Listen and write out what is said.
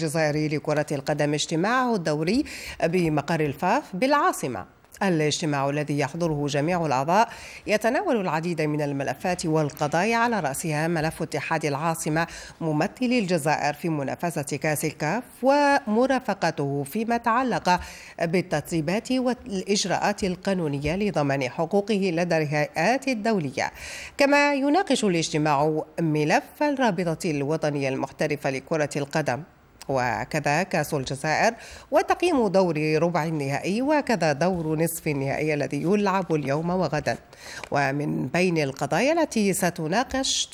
الجزائري لكرة القدم اجتماعه الدوري بمقر الفاف بالعاصمة الاجتماع الذي يحضره جميع الأعضاء يتناول العديد من الملفات والقضايا على رأسها ملف اتحاد العاصمة ممثل الجزائر في منافسة كأس الكاف ومرافقته فيما تعلق بالتطبيبات والإجراءات القانونية لضمان حقوقه لدى الهيئات الدولية كما يناقش الاجتماع ملف الرابطة الوطنية المحترفة لكرة القدم وكذا كأس الجزائر وتقييم دور ربع النهائي وكذا دور نصف النهائي الذي يلعب اليوم وغدا ومن بين القضايا التي ستناقش